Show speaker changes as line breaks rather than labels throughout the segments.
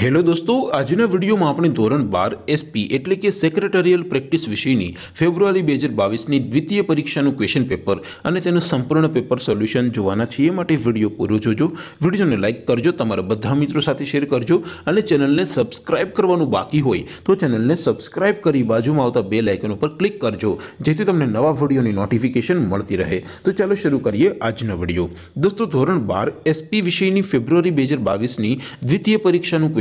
hello દોસ્તો આજના વિડીયોમાં આપણે ધોરણ બાર એસપી એટલે કે સેક્રેટરિયલ પ્રેક્ટિસ વિષયની ફેબ્રુઆરી બે હજાર બાવીસની દ્વિતીય પરીક્ષાનું ક્વેશ્ચન પેપર અને તેનું સંપૂર્ણ પેપર સોલ્યુશન જોવાના છીએ માટે વિડીયો પૂરો જોજો વિડીયોને લાઇક કરજો તમારા બધા મિત્રો સાથે શેર કરજો અને ચેનલને સબસ્ક્રાઇબ કરવાનું બાકી હોય તો ચેનલને સબસ્ક્રાઇબ કરી બાજુમાં આવતા બે લાઇકન ઉપર ક્લિક કરજો જેથી તમને નવા વિડીયોની નોટિફિકેશન મળતી રહે તો ચાલો શરૂ કરીએ આજનો વિડીયો દોસ્તો ધોરણ બાર એસપી વિષયની ફેબ્રુઆરી બે હજાર બાવીસની દ્વિતીય પરીક્ષાનું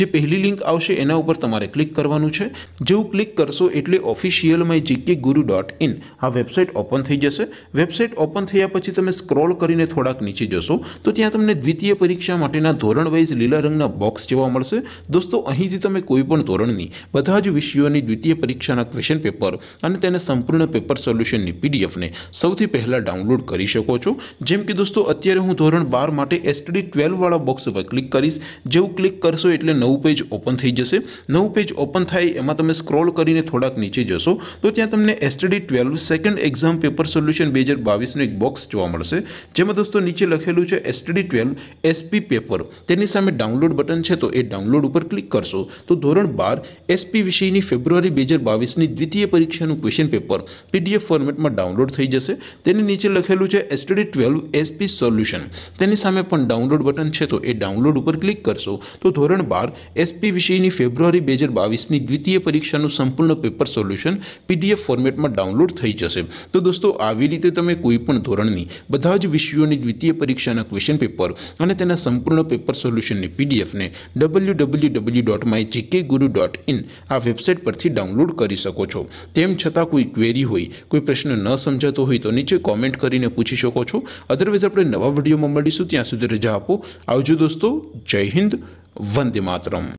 જે પહેલી લિંક આવશે એના ઉપર તમારે ક્લિક કરવાનું છે જેવું ક્લિક કરશો એટલે official my GK guru dot in આ વેબસાઇટ ઓપન થઈ જશે વેબસાઇટ ઓપન થયા પછી તમે સ્ક્રોલ કરીને થોડાક નીચે જશો તો ત્યાં તમને દ્વિતીય પરીક્ષા માટેના ધોરણ વાઇઝ લીલા રંગના બોક્સ જોવા મળશે દોસ્તો અહીંથી તમે કોઈ પણ ધોરણની બધા જ વિષયોની દ્વિતીય પરીક્ષાના ક્વેશ્ચન પેપર અને તેને સંપૂર્ણ પેપર સોલ્યુશનની પીડીએફને સૌથી પહેલાં ડાઉનલોડ કરી શકો છો જેમ કે દોસ્તો અત્યારે હું ધોરણ બાર માટે એસટીડી ટ્વેલ્વવાળા બોક્સ ઉપર ક્લિક કરીશ જેવું ક્લિક કરશો એટલે નવું પેજ ઓપન થઈ જશે નવું પેજ ઓપન થાય એમાં તમે સ્ક્રોલ કરીને થોડાક નીચે જશો તો ત્યાં તમને STD twelve second exam paper solution બે હજાર બાવીસનું એક બોક્સ જોવા મળશે જેમાં દોસ્તો નીચે લખેલું છે એસટીડી ટ્વેલ્વ એસપી પેપર તેની સામે ડાઉનલોડ બટન છે તો એ ડાઉનલોડ ઉપર ક્લિક કરશો તો ધોરણ બાર એસપી વિષયની ફેબ્રુઆરી બે હજાર બાવીસની દ્વિતીય પરીક્ષાનું ક્વેશ્ચન પેપર પીડીએફ ફોર્મેટમાં ડાઉનલોડ થઈ જશે તેની નીચે લખેલું છે એસટીડી ટ્વેલ્વ એસપી સોલ્યુશન તેની સામે પણ ડાઉનલોડ બટન છે તો એ ડાઉનલોડ ઉપર ક્લિક કરશો તો ધોરણ બાર એસપી વિષયની ફેબ્રુઆરી બે હજાર બાવીસની દ્વિતીય પરીક્ષાનું સંપૂર્ણ પેપર સોલ્યુશન પીડીએફ ફોર્મેટમાં ડાઉનલોડ થઈ જશે તો દોસ્તો આવી રીતે તમે કોઈ પણ ધોરણની બધા જ વિષયોની દ્વિતીય પરીક્ષાના ક્વેશ્ચન પેપર અને તેના સંપૂર્ણ પેપર સોલ્યુશનની પીડીએફને W W W dot my GK guru dot in આ વેબસાઇટ પરથી ડાઉનલોડ કરી શકો છો તેમ છતાં કોઈ ક્વેરી હોય કોઈ પ્રશ્ન ન સમજાતો હોય તો નીચે કોમેન્ટ કરીને પૂછી શકો છો અદરવાઇઝ આપણે નવા વિડીયોમાં મળીશું ત્યાં સુધી રજા આપો આવજો દોસ્તો જય હિન્દ વંદે માતરમ